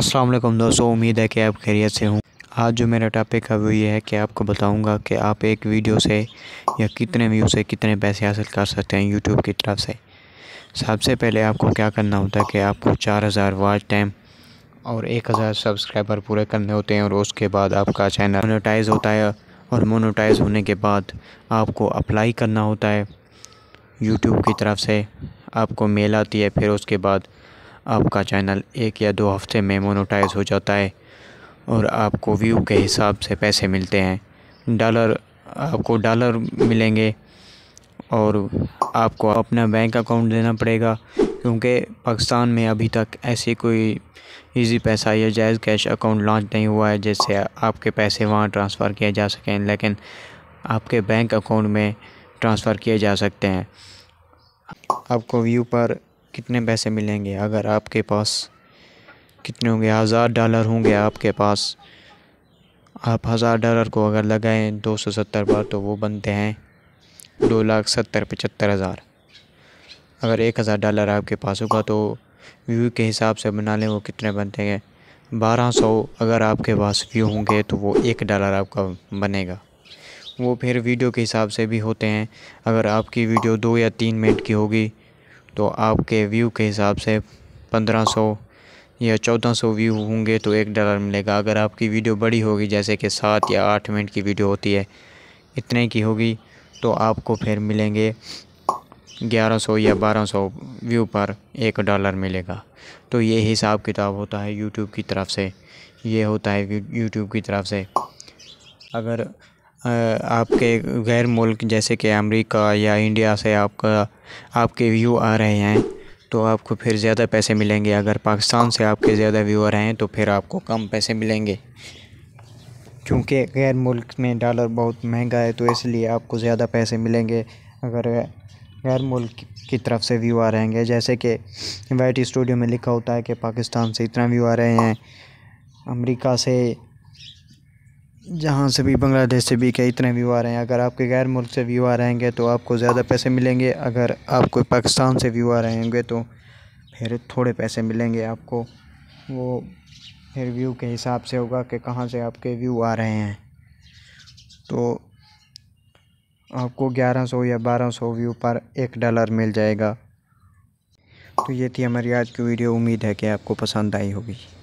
अस्सलाम वालेकुम दोस्तों उम्मीद है कि आप खैरियत से हूँ आज जो मेरा टॉपिक है वो ये है कि आपको बताऊंगा कि आप एक वीडियो से या कितने व्यू से कितने पैसे हासिल कर सकते हैं यूट्यूब की तरफ से सबसे पहले आपको क्या करना होता है कि आपको चार हज़ार वाच टाइम और एक हज़ार सब्सक्राइबर पूरे करने होते हैं और उसके बाद आपका चैनल मोनोटाइज होता है और मोनोटाइज होने के बाद आपको अप्लाई करना होता है यूट्यूब की तरफ से आपको मेल आती है फिर उसके बाद आपका चैनल एक या दो हफ्ते में मोनोटाइज हो जाता है और आपको व्यू के हिसाब से पैसे मिलते हैं डॉलर आपको डॉलर मिलेंगे और आपको अपना बैंक अकाउंट देना पड़ेगा क्योंकि पाकिस्तान में अभी तक ऐसी कोई इजी पैसा या जायज़ कैश अकाउंट लॉन्च नहीं हुआ है जिससे आपके पैसे वहाँ ट्रांसफ़र किए जा सकें लेकिन आपके बैंक अकाउंट में ट्रांसफ़र किए जा सकते हैं आपको व्यू पर कितने पैसे मिलेंगे अगर आपके पास कितने होंगे हज़ार डॉलर होंगे आपके पास आप हज़ार डॉलर को अगर लगाएं दो सौ सत्तर बार तो वो बनते हैं दो लाख सत्तर पचहत्तर हज़ार अगर एक हज़ार डॉलर आपके पास होगा तो व्यू के हिसाब से बना लें वो कितने बनते हैं बारह सौ अगर आपके पास व्यू होंगे तो वो एक डॉलर आपका बनेगा वो फिर वीडियो के हिसाब से भी होते हैं अगर आपकी वीडियो दो या तीन मिनट की होगी तो आपके व्यू के हिसाब से पंद्रह सौ या चौदह सौ व्यू होंगे तो एक डॉलर मिलेगा अगर आपकी वीडियो बड़ी होगी जैसे कि सात या आठ मिनट की वीडियो होती है इतने की होगी तो आपको फिर मिलेंगे ग्यारह सौ या बारह सौ व्यू पर एक डॉलर मिलेगा तो ये हिसाब किताब होता है यूट्यूब की तरफ से ये होता है यूट्यूब की तरफ से अगर आपके गैर मुल्क जैसे कि अमेरिका या इंडिया से आपका आपके व्यू आ रहे हैं तो आपको फिर ज़्यादा पैसे मिलेंगे अगर पाकिस्तान से आपके ज़्यादा व्यूअर हैं तो फिर आपको कम पैसे मिलेंगे क्योंकि गैर मुल्क में डॉलर बहुत महंगा है तो इसलिए आपको ज़्यादा पैसे मिलेंगे अगर गैर मुल्क की तरफ से व्यू आ रहेंगे जैसे कि वाइट स्टूडियो में लिखा होता है कि पाकिस्तान से इतना व्यू आ रहे हैं अमेरिका से जहाँ से भी बांग्लादेश से भी कई इतने व्यू आ रहे हैं अगर आपके गैर मुल्क से व्यू आ रहे तो आपको ज़्यादा पैसे मिलेंगे अगर आपको पाकिस्तान से व्यू आ रहे होंगे तो फिर थोड़े पैसे मिलेंगे आपको वो फिर व्यू के हिसाब से होगा कि कहाँ से आपके व्यू आ रहे हैं तो आपको 1100 या 1200 व्यू पर एक डॉलर मिल जाएगा तो ये थी हमारी आज की वीडियो उम्मीद है कि आपको पसंद आई होगी